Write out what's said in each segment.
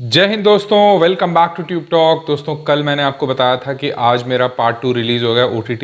जय हिंद दोस्तों welcome back to Tube Talk दोस्तों कल मैंने आपको बताया था कि आज मेरा पार्ट टू रिलीज़ हो गया ओ टी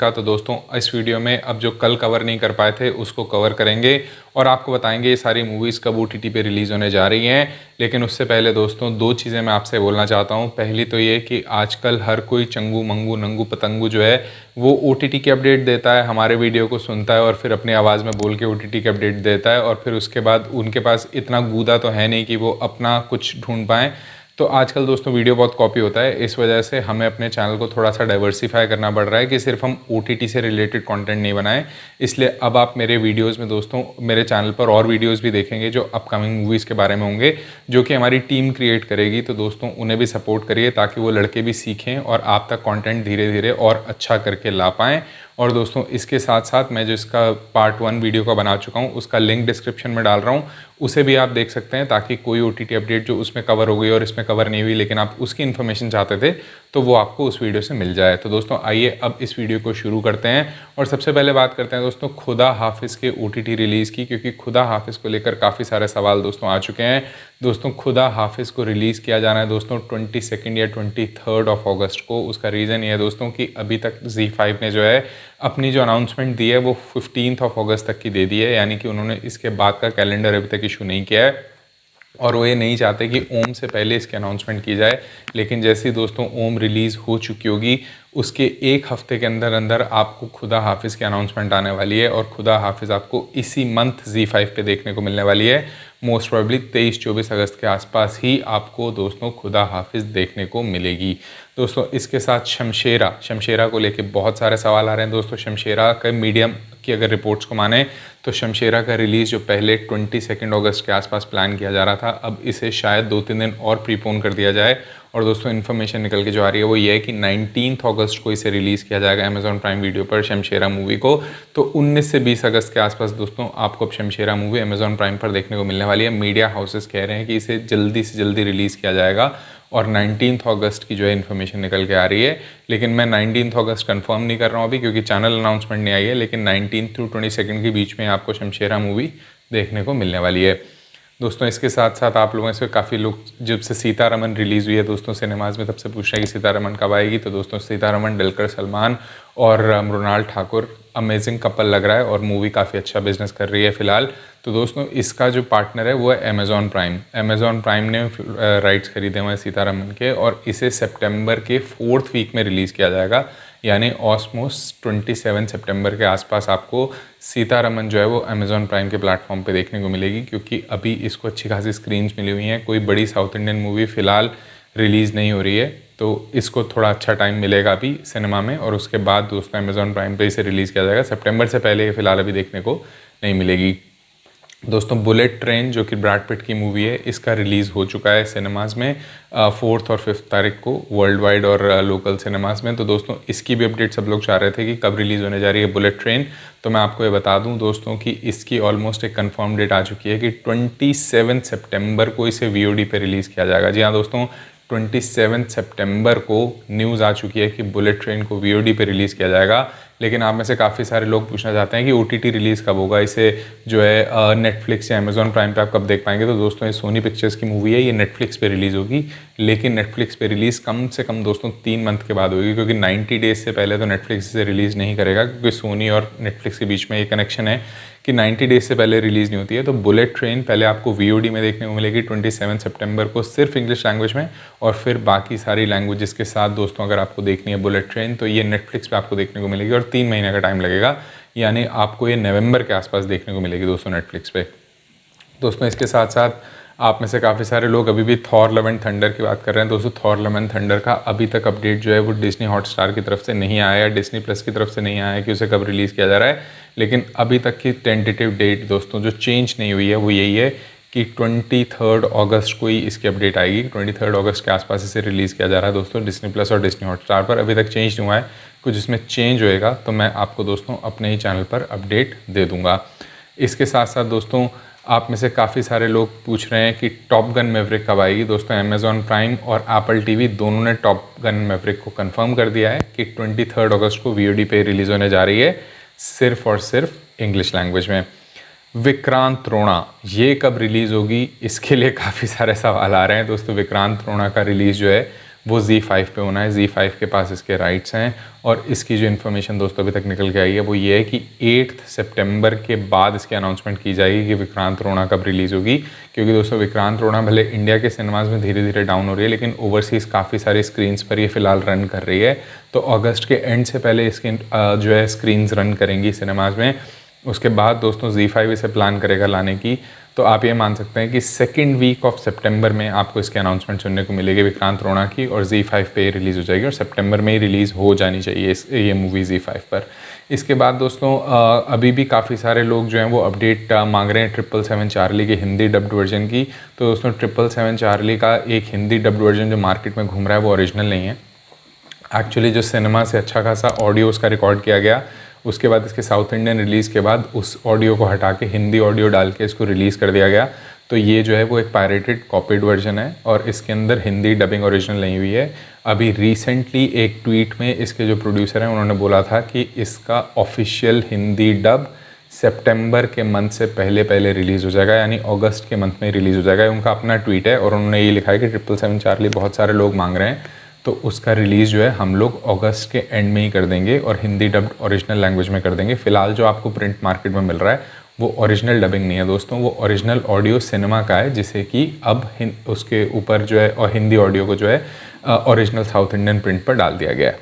का तो दोस्तों इस वीडियो में अब जो कल कवर नहीं कर पाए थे उसको कवर करेंगे और आपको बताएंगे ये सारी मूवीज़ कब ओ टी पे रिलीज़ होने जा रही हैं लेकिन उससे पहले दोस्तों दो चीज़ें मैं आपसे बोलना चाहता हूँ पहली तो ये कि आजकल हर कोई चंगू मंगू नंगू पतंगू जो है वो ओ टी की अपडेट देता है हमारे वीडियो को सुनता है और फिर अपनी आवाज़ में बोल के ओ टी की अपडेट देता है और फिर उसके बाद उनके पास इतना गूदा तो है नहीं कि वो अपना कुछ ढूंढ पाएँ तो आजकल दोस्तों वीडियो बहुत कॉपी होता है इस वजह से हमें अपने चैनल को थोड़ा सा डाइवर्सिफाई करना पड़ रहा है कि सिर्फ हम ओ से रिलेटेड कंटेंट नहीं बनाएं इसलिए अब आप मेरे वीडियोस में दोस्तों मेरे चैनल पर और वीडियोस भी देखेंगे जो अपकमिंग मूवीज़ के बारे में होंगे जो कि हमारी टीम क्रिएट करेगी तो दोस्तों उन्हें भी सपोर्ट करिए ताकि वो लड़के भी सीखें और आप तक कॉन्टेंट धीरे धीरे और अच्छा करके ला पाएँ और दोस्तों इसके साथ साथ मैं जो इसका पार्ट वन वीडियो का बना चुका हूँ उसका लिंक डिस्क्रिप्शन में डाल रहा हूँ उसे भी आप देख सकते हैं ताकि कोई ओ अपडेट जो उसमें कवर हो गई और इसमें कवर नहीं हुई लेकिन आप उसकी इन्फॉर्मेशन चाहते थे तो वो आपको उस वीडियो से मिल जाए तो दोस्तों आइए अब इस वीडियो को शुरू करते हैं और सबसे पहले बात करते हैं दोस्तों खुदा हाफिज़ के ओ रिलीज़ की क्योंकि खुदा हाफिज़ को लेकर काफ़ी सारे सवाल दोस्तों आ चुके हैं दोस्तों खुदा हाफिज़ को रिलीज़ किया जाना है दोस्तों ट्वेंटी सेकेंड या ट्वेंटी थर्ड ऑफ अगस्त को उसका रीज़न ये है दोस्तों कि अभी तक जी फाइव ने जो है अपनी जो अनाउंसमेंट दी है वो फिफ्टीन ऑफ अगस्त तक की दे दी है यानी कि उन्होंने इसके बाद का कैलेंडर अभी तक इशू नहीं किया है और वो ये नहीं चाहते कि ओम से पहले इसकी अनाउंसमेंट की जाए लेकिन जैसे ही दोस्तों ओम रिलीज़ हो चुकी होगी उसके एक हफ्ते के अंदर अंदर आपको खुदा हाफिज़ की अनाउंसमेंट आने वाली है और खुदा हाफिज़ आपको इसी मंथ जी फाइव पर देखने को मिलने वाली है मोस्ट प्रॉबली तेईस चौबीस अगस्त के आसपास ही आपको दोस्तों खुदा हाफिज़ देखने को मिलेगी दोस्तों इसके साथ शमशेरा शमशेरा को लेके बहुत सारे सवाल आ रहे हैं दोस्तों शमशेरा के मीडियम की अगर रिपोर्ट्स को माने तो शमशेरा का रिलीज़ जो पहले ट्वेंटी सेकेंड अगस्त के आसपास प्लान किया जा रहा था अब इसे शायद दो तीन दिन और प्रीपोन कर दिया जाए और दोस्तों इन्फॉर्मेशन निकल के जो आ रही है वो ये है कि नाइनटीन अगस्त को इसे रिलीज़ किया जाएगा अमेजॉन प्राइम वीडियो पर शमशेरा मूवी को तो उन्नीस से बीस अगस्त के आसपास दोस्तों आपको अब शमशेरा मूवी अमेजॉन प्राइम पर देखने को मिलने वाली है मीडिया हाउसेस कह रहे हैं कि इसे जल्दी से जल्दी रिलीज़ किया जाएगा और नाइनटीन अगस्त की जो है इन्फॉर्मेशन निकल के आ रही है लेकिन मैं नाइनटीन अगस्त कंफर्म नहीं कर रहा हूँ अभी क्योंकि चैनल अनाउंसमेंट नहीं आई है लेकिन नाइनटीन टू ट्वेंटी सेकेंड के बीच में आपको शमशेरा मूवी देखने को मिलने वाली है दोस्तों इसके साथ साथ आप लोगों से काफ़ी लोग जब से सीतारमन रिलीज़ हुई है दोस्तों सिनेमाज में तब से पूछ रहे हैं कि सीतारमन कब आएगी तो दोस्तों सीतारमन डलकर सलमान और मृणाल ठाकुर अमेजिंग कपल लग रहा है और मूवी काफ़ी अच्छा बिजनेस कर रही है फिलहाल तो दोस्तों इसका जो पार्टनर है वो है अमेज़ॉन प्राइम अमेज़ॉन प्राइम ने राइट्स खरीदे हुए हैं सीतारमन के और इसे सेप्टेम्बर के फोर्थ वीक में रिलीज़ किया जाएगा यानी ट्वेंटी 27 सितंबर के आसपास आपको सीतारमन जो है वो अमेज़ॉन प्राइम के प्लेटफॉर्म पे देखने को मिलेगी क्योंकि अभी इसको अच्छी खासी स्क्रीन्स मिली हुई हैं कोई बड़ी साउथ इंडियन मूवी फ़िलहाल रिलीज़ नहीं हो रही है तो इसको थोड़ा अच्छा टाइम मिलेगा अभी सिनेमा में और उसके बाद दोस्तों अमेजोन प्राइम पर इसे रिलीज़ किया जाएगा सेप्टेम्बर से पहले फ़िलहाल अभी देखने को नहीं मिलेगी दोस्तों बुलेट ट्रेन जो कि ब्रैड पिट की मूवी है इसका रिलीज़ हो चुका है सिनेमाज में फोर्थ और फिफ्थ तारीख को वर्ल्ड वाइड और लोकल सिनेमाज में तो दोस्तों इसकी भी अपडेट सब लोग चाह रहे थे कि कब रिलीज़ होने जा रही है बुलेट ट्रेन तो मैं आपको ये बता दूं दोस्तों कि इसकी ऑलमोस्ट एक कंफर्म डेट आ चुकी है कि ट्वेंटी सेवन को इसे वी पे रिलीज़ किया जाएगा जी हाँ दोस्तों ट्वेंटी सेवन को न्यूज़ आ चुकी है कि बुलेट ट्रेन को वी पे रिलीज़ किया जाएगा लेकिन आप में से काफ़ी सारे लोग पूछना चाहते हैं कि ओ रिलीज़ कब होगा इसे जो है नेटफ्लिक्स या अमेज़ॉन प्राइम पे आप कब देख पाएंगे तो दोस्तों ये सोनी पिक्चर्स की मूवी है ये नेटफ्लिक्स पे रिलीज़ होगी लेकिन नेटफ्लिक्स पे रिलीज़ कम से कम दोस्तों तीन मंथ के बाद होगी क्योंकि नाइन्टी डेज़ से पहले तो नेटफ्लिक्स इसे रिलीज़ नहीं करेगा क्योंकि सोनी और नेटफ्लिक्स के बीच में ये कनेक्शन है कि 90 डेज से पहले रिलीज़ नहीं होती है तो बुलेट ट्रेन पहले आपको वी में देखने को मिलेगी 27 सितंबर को सिर्फ इंग्लिश लैंग्वेज में और फिर बाकी सारी लैंग्वेजेस के साथ दोस्तों अगर आपको देखनी है बुलेट ट्रेन तो ये नेटफ्लिक्स पे आपको देखने को मिलेगी और तीन महीने का टाइम लगेगा यानी आपको ये नवंबर के आसपास देखने को मिलेगी दोस्तों नेटफ्लिक्स पे दोस्तों इसके साथ साथ आप में से काफ़ी सारे लोग अभी भी थॉर लव एंड थंडर की बात कर रहे हैं दोस्तों थॉर लव एंड थंडर का अभी तक अपडेट जो है वो डिस्नी हॉटस्टार की तरफ से नहीं आया है डिस्नी प्लस की तरफ से नहीं आया है कि उसे कब रिलीज़ किया जा रहा है लेकिन अभी तक की टेंटेटिव डेट दोस्तों जो चेंज नहीं हुई है वो यही है कि ट्वेंटी अगस्त को ही इसकी अपडेट आएगी ट्वेंटी अगस्त के आसपास इसे रिलीज़ किया जा रहा है दोस्तों डिस्नी प्लस और डिस्नी हॉट पर अभी तक चेंज नहीं हुआ है कुछ इसमें चेंज होएगा तो मैं आपको दोस्तों अपने ही चैनल पर अपडेट दे दूंगा इसके साथ साथ दोस्तों आप में से काफ़ी सारे लोग पूछ रहे हैं कि टॉप गन मेवरिक कब आएगी दोस्तों अमेज़ॉन प्राइम और एप्पल टीवी दोनों ने टॉप गन मेवरिक को कंफर्म कर दिया है कि ट्वेंटी थर्ड अगस्त को वी पे रिलीज़ होने जा रही है सिर्फ और सिर्फ इंग्लिश लैंग्वेज में विक्रांत रोणा ये कब रिलीज़ होगी इसके लिए काफ़ी सारे सवाल आ रहे हैं दोस्तों विक्रांत रोणा का रिलीज़ जो है वो Z5 पे होना है Z5 के पास इसके राइट्स हैं और इसकी जो इन्फॉर्मेशन दोस्तों अभी तक निकल के आई है वो ये है कि एट्थ सितंबर के बाद इसकी अनाउंसमेंट की जाएगी कि विक्रांत रोणा कब रिलीज़ होगी क्योंकि दोस्तों विक्रांत रोणा भले इंडिया के सिनेमाज में धीरे धीरे डाउन हो रही है लेकिन ओवरसीज़ काफ़ी सारी स्क्रीन्स पर ये फ़िलहाल रन कर रही है तो अगस्त के एंड से पहले इसके जो है स्क्रीन्स रन करेंगी सिनेमाज में उसके बाद दोस्तों Z5 इसे प्लान करेगा लाने की तो आप ये मान सकते हैं कि सेकेंड वीक ऑफ सेप्टेम्बर में आपको इसके अनाउंसमेंट सुनने को मिलेगी विक्रांत रोणा की और जी फाइव पर रिलीज़ हो जाएगी और सेप्टेम्बर में ही रिलीज़ हो जानी चाहिए इस ये मूवी जी फाइव पर इसके बाद दोस्तों अभी भी काफ़ी सारे लोग जो हैं वो अपडेट मांग रहे हैं ट्रिपल सेवन चार्ली की हिंदी डब्ड वर्जन की तो दोस्तों ट्रिपल सेवन चार्ली का एक हिंदी डब्ड वर्जन जो मार्केट में घूम रहा है वो ओरिजिनल नहीं है एक्चुअली जो सिनेमा से अच्छा खासा ऑडियो उसका रिकॉर्ड किया गया उसके बाद इसके साउथ इंडियन रिलीज़ के बाद उस ऑडियो को हटा के हिंदी ऑडियो डाल के इसको रिलीज़ कर दिया गया तो ये जो है वो एक पायरेटेड कॉपीड वर्जन है और इसके अंदर हिंदी डबिंग ओरिजिनल नहीं हुई है अभी रिसेंटली एक ट्वीट में इसके जो प्रोड्यूसर हैं उन्होंने बोला था कि इसका ऑफिशियल हिंदी डब सेप्टेम्बर के मंथ से पहले पहले रिलीज़ हो जाएगा यानी अगस्त के मंथ में रिलीज़ हो जाएगा उनका अपना ट्वीट है और उन्होंने ये लिखा है कि ट्रिपल सेवन चार्ली बहुत सारे लोग मांग रहे हैं तो उसका रिलीज़ जो है हम लोग अगस्त के एंड में ही कर देंगे और हिंदी डब्ड ओरिजिनल लैंग्वेज में कर देंगे फ़िलहाल जो आपको प्रिंट मार्केट में मिल रहा है वो ओरिजिनल डबिंग नहीं है दोस्तों वो ओरिजिनल ऑडियो सिनेमा का है जिसे कि अब उसके ऊपर जो है और हिंदी ऑडियो को जो है ओरिजिनल साउथ इंडियन प्रिंट पर डाल दिया गया है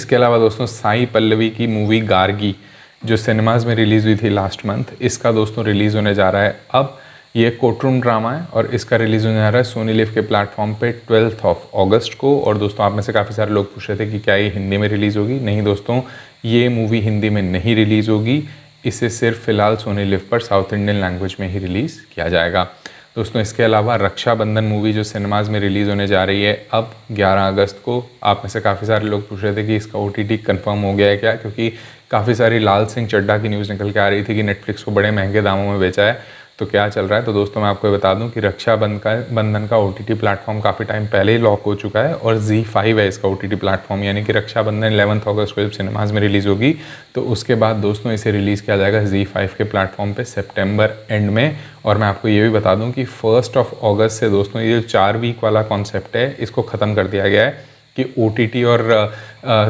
इसके अलावा दोस्तों साई पल्लवी की मूवी गार्गी जो सिनेमाज़ में रिलीज़ हुई थी लास्ट मंथ इसका दोस्तों रिलीज़ होने जा रहा है अब ये कोटरूम ड्रामा है और इसका रिलीज़ होने जा रहा है सोनी लिव के प्लेटफॉर्म पे ट्वेल्थ ऑफ अगस्त को और दोस्तों आप में से काफ़ी सारे लोग पूछ रहे थे कि क्या ये हिंदी में रिलीज़ होगी नहीं दोस्तों ये मूवी हिंदी में नहीं रिलीज़ होगी इसे सिर्फ फ़िलहाल सोनी लिव पर साउथ इंडियन लैंग्वेज में ही रिलीज़ किया जाएगा दोस्तों इसके अलावा रक्षाबंधन मूवी जो सिनेमाज़ में रिलीज़ होने जा रही है अब 11 अगस्त को आप में से काफ़ी सारे लोग पूछ रहे थे कि इसका ओ टी हो गया है क्या क्योंकि काफ़ी सारी लाल सिंह चड्डा की न्यूज़ निकल के आ रही थी कि नेटफ्लिक्स को बड़े महंगे दामों में बेचा है तो क्या चल रहा है तो दोस्तों मैं आपको बता दूं कि रक्षा का बंधन का ओ टी टी प्लेटफॉर्म काफ़ी टाइम पहले ही लॉक हो चुका है और जी फाइव है इसका ओ टी टी प्लेटफॉर्म यानी कि रक्षाबंधन इलेवंथ अगस्त को जब सिनेमाज में रिलीज़ होगी तो उसके बाद दोस्तों इसे रिलीज़ किया जाएगा जी फाइव के प्लेटफॉर्म पर सेप्टेम्बर एंड में और मैं आपको ये भी बता दूँ कि फर्स्ट ऑफ ऑगस्ट से दोस्तों ये जो चार वीक वाला कॉन्सेप्ट है इसको ख़त्म कर दिया गया है कि ओ और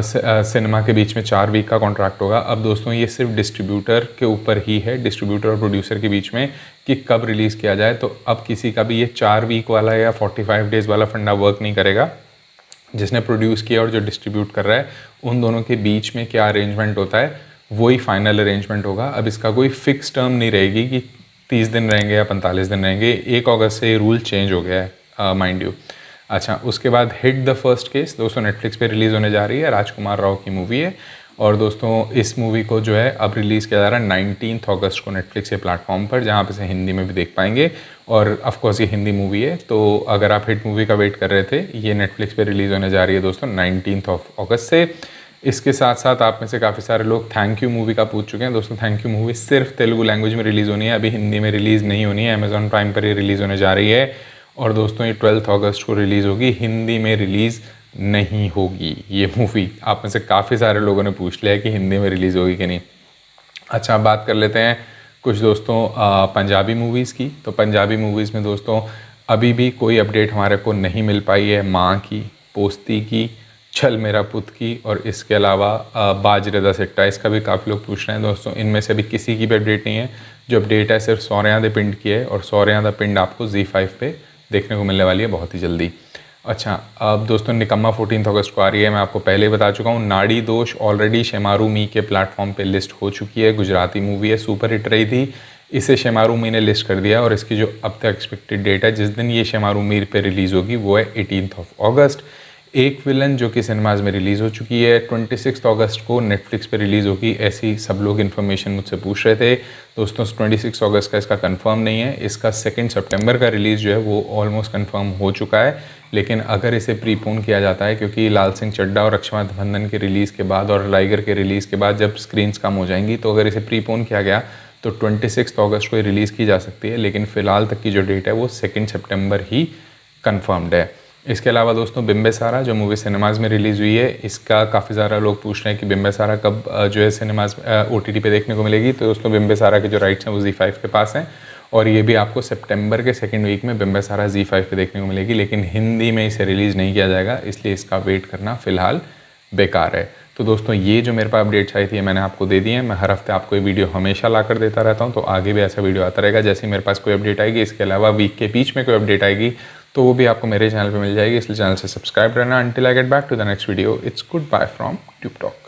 सिनेमा के बीच में चार वीक का कॉन्ट्रैक्ट होगा अब दोस्तों ये सिर्फ डिस्ट्रीब्यूटर के ऊपर ही है डिस्ट्रीब्यूटर और प्रोड्यूसर के बीच में कि कब रिलीज़ किया जाए तो अब किसी का भी ये चार वीक वाला या फोर्टी फाइव डेज़ वाला फंडा वर्क नहीं करेगा जिसने प्रोड्यूस किया और जो डिस्ट्रीब्यूट कर रहा है उन दोनों के बीच में क्या अरेंजमेंट होता है वही फाइनल अरेंजमेंट होगा अब इसका कोई फिक्स टर्म नहीं रहेगी कि तीस दिन रहेंगे या पैंतालीस दिन रहेंगे एक अगस्त से ये रूल चेंज हो गया है माइंड uh, यू अच्छा उसके बाद हिट द फर्स्ट केस दोस्तों नेटफ्लिक्स पे रिलीज़ होने जा रही है राजकुमार राव की मूवी है और दोस्तों इस मूवी को जो है अब रिलीज़ किया जा रहा है नाइनटीन अगस्त को नेटफ्लिक्स के प्लेटफॉर्म पर जहाँ पे इसे हिंदी में भी देख पाएंगे और अफकोर्स ये हिंदी मूवी है तो अगर आप हिट मूवी का वेट कर रहे थे ये नेटफ्लिक्स पे रिलीज़ होने जा रही है दोस्तों नाइनटीन ऑफ अगस्त से इसके साथ साथ आप में से काफ़ी सारे लोग थैंक यू मूवी का पूछ चुके हैं दोस्तों थैंक यू मूवी सिर्फ तेलुगु लैंग्वेज में रिलीज़ होनी है अभी हिंदी में रिलीज़ नहीं होनी है अमेज़ॉन प्राइम पर ही रिलीज़ होने जा रही है और दोस्तों ये ट्वेल्थ अगस्त को रिलीज़ होगी हिंदी में रिलीज़ नहीं होगी ये मूवी आप में से काफ़ी सारे लोगों ने पूछ लिया है कि हिंदी में रिलीज़ होगी कि नहीं अच्छा बात कर लेते हैं कुछ दोस्तों पंजाबी मूवीज़ की तो पंजाबी मूवीज़ में दोस्तों अभी भी कोई अपडेट हमारे को नहीं मिल पाई है माँ की पोस्ती की छल मेरा पुत की और इसके अलावा बाजरेदा सिट्टा इसका भी काफ़ी लोग पूछ रहे हैं दोस्तों इनमें से अभी किसी की भी अपडेट नहीं है जो अपडेट है सिर्फ सौरियाँ पिंड की है और सौरियाँ पिंड आपको जी फाइव पे देखने को मिलने वाली है बहुत ही जल्दी अच्छा अब दोस्तों निकम्मा फोर्टीन अगस्त को आ रही है मैं आपको पहले ही बता चुका हूँ नाड़ी दोष ऑलरेडी शेमारू मी के प्लेटफॉर्म पे लिस्ट हो चुकी है गुजराती मूवी है सुपर हिट रही थी इसे शेमारू मी ने लिस्ट कर दिया और इसकी जो अब तक एक्सपेक्टेड डेट है जिस दिन ये शेमारू मीर पर रिलीज़ होगी वो है एटीन ऑफ अगस्त एक विलन जो कि सिनेमाज में रिलीज़ हो चुकी है ट्वेंटी सिक्स अगस्त को नेटफ्लिक्स पे रिलीज़ होगी ऐसी सब लोग इन्फॉर्मेशन मुझसे पूछ रहे थे दोस्तों ट्वेंटी सिक्स अगस्त का इसका कंफर्म नहीं है इसका सेकेंड सितंबर का रिलीज़ जो है वो ऑलमोस्ट कंफर्म हो चुका है लेकिन अगर इसे प्रीपोन किया जाता है क्योंकि लाल सिंह चड्डा और अक्षमा बंधन के रिलीज़ के बाद और लाइगर के रिलीज़ के बाद जब स्क्रीनस कम हो जाएंगी तो अगर इसे प्रीपोन किया गया तो ट्वेंटी सिक्स अगस्त को रिलीज़ की जा सकती है लेकिन फ़िलहाल तक की जो डेट है वो सेकेंड सेप्टेम्बर ही कन्फर्म्ड है इसके अलावा दोस्तों बिम्बे सारा जो मूवी सिनेमाज में रिलीज़ हुई है इसका काफ़ी सारा लोग पूछ रहे हैं कि बिम्बे सारा कब जो है सिनेमाज ओ टी टी पे देखने को मिलेगी तो दोस्तों बिम्बे सारा के जो राइट्स हैं वो जी फाइव के पास हैं और ये भी आपको सितंबर के सेकेंड वीक में बिम्बे सारा जी फाइव पर देखने को मिलेगी लेकिन हिंदी में इसे रिलीज़ नहीं किया जाएगा इसलिए इसका वेट करना फ़िलहाल बेकार है तो दोस्तों ये जो मेरे पास अपडेट्स आई थी मैंने आपको दे दी है मैं हर हफ्ते आपको ये वीडियो हमेशा ला कर देता रहता हूँ तो आगे भी ऐसा वीडियो आता रहेगा जैसे मेरे पास कोई अपडेट आएगी इसके अलावा वीक के बीच में कोई अपडेट आएगी तो वो भी आपको मेरे चैनल पे मिल जाएगी इसलिए चैनल से सब्सक्राइब रहना until I get back to the next video it's good bye from Tube talk